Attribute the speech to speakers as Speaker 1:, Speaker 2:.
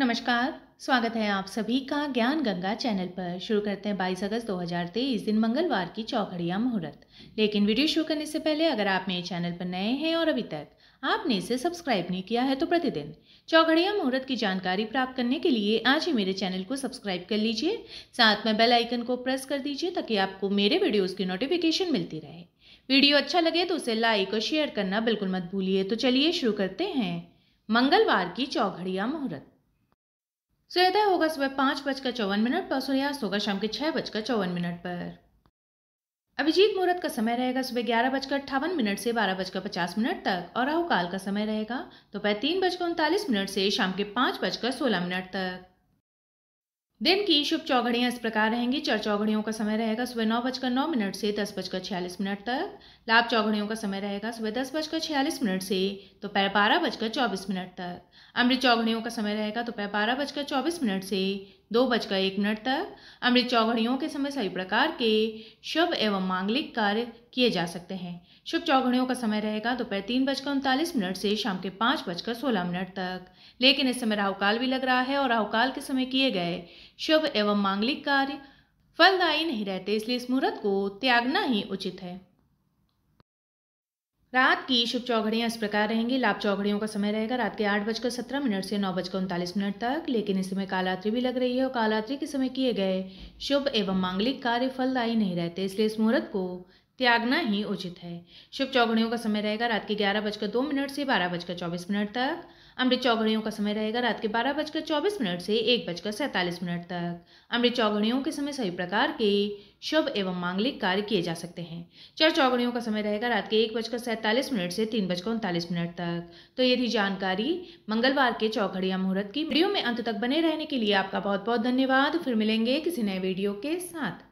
Speaker 1: नमस्कार स्वागत है आप सभी का ज्ञान गंगा चैनल पर शुरू करते हैं 22 अगस्त 2023 दिन मंगलवार की चौघड़िया मुहूर्त लेकिन वीडियो शुरू करने से पहले अगर आप मेरे चैनल पर नए हैं और अभी तक आपने इसे सब्सक्राइब नहीं किया है तो प्रतिदिन चौघड़िया मुहूर्त की जानकारी प्राप्त करने के लिए आज ही मेरे चैनल को सब्सक्राइब कर लीजिए साथ में बेल आइकन को प्रेस कर दीजिए ताकि आपको मेरे वीडियोज़ की नोटिफिकेशन मिलती रहे वीडियो अच्छा लगे तो उसे लाइक और शेयर करना बिल्कुल मत भूलिए तो चलिए शुरू करते हैं मंगलवार की चौघड़िया मुहूर्त सूर्योदय होगा सुबह पाँच बजकर चौवन मिनट पर सूर्यास्त होगा शाम के छः बजकर चौवन मिनट पर अभिजीत मुहूर्त का समय रहेगा सुबह ग्यारह बजकर अट्ठावन मिनट से बारह बजकर पचास मिनट तक और राहुकाल का समय रहेगा दोपहर तो तीन बजकर उनतालीस मिनट से शाम के पाँच बजकर सोलह मिनट तक दिन की शुभ चौघड़ियाँ इस प्रकार रहेंगी चर चौघड़ियों का समय रहेगा सुबह नौ बजकर नौ मिनट से दस बजकर छियालीस मिनट तक लाभ चौघड़ियों का समय रहेगा सुबह दस बजकर छियालीस मिनट से दोपहर बारह बजकर चौबीस मिनट तक अमृत चौघड़ियों का समय रहेगा दोपहर बारह बजकर चौबीस मिनट से दो बजकर एक मिनट तक अमृत चौघड़ियों के समय सभी प्रकार के शुभ एवं मांगलिक कार्य किए जा सकते हैं शुभ चौघड़ियों का समय रहेगा दोपहर तीन बजकर उनतालीस मिनट से शाम के पाँच बजकर सोलह मिनट तक लेकिन इस समय राहुकाल भी लग रहा है और राहुकाल के समय किए गए शुभ एवं मांगलिक कार्य फलदायी नहीं रहते इसलिए इस मुहूर्त को त्यागना ही उचित है रात की शुभ चौघड़ियाँ इस प्रकार रहेंगी लाभ चौघड़ियों का समय रहेगा रात के आठ बजकर सत्रह मिनट से नौ बजकर उनतालीस मिनट तक लेकिन इस समय कालरात्रि भी लग रही है और कालरात्रि के समय किए गए शुभ एवं मांगलिक कार्य फलदायी नहीं रहते इसलिए इस मुहूर्त को त्यागना ही उचित है शुभ चौघड़ियों का समय रहेगा रात के ग्यारह बजकर दो मिनट से बारह बजकर चौबीस मिनट तक अमृत चौघड़ियों का समय रहेगा रात के बारह बजकर चौबीस मिनट से एक बजकर सैंतालीस मिनट तक अमृत चौघड़ियों के समय सभी प्रकार के शुभ एवं मांगलिक कार्य किए जा सकते हैं चर चौघड़ियों का समय रहेगा रात के एक बजकर सैंतालीस मिनट से तीन बजकर उनतालीस मिनट तक तो ये थी जानकारी मंगलवार के चौघड़िया मुहूर्त की वीडियो में अंत तक बने रहने के लिए आपका बहुत बहुत धन्यवाद फिर मिलेंगे किसी नए वीडियो के साथ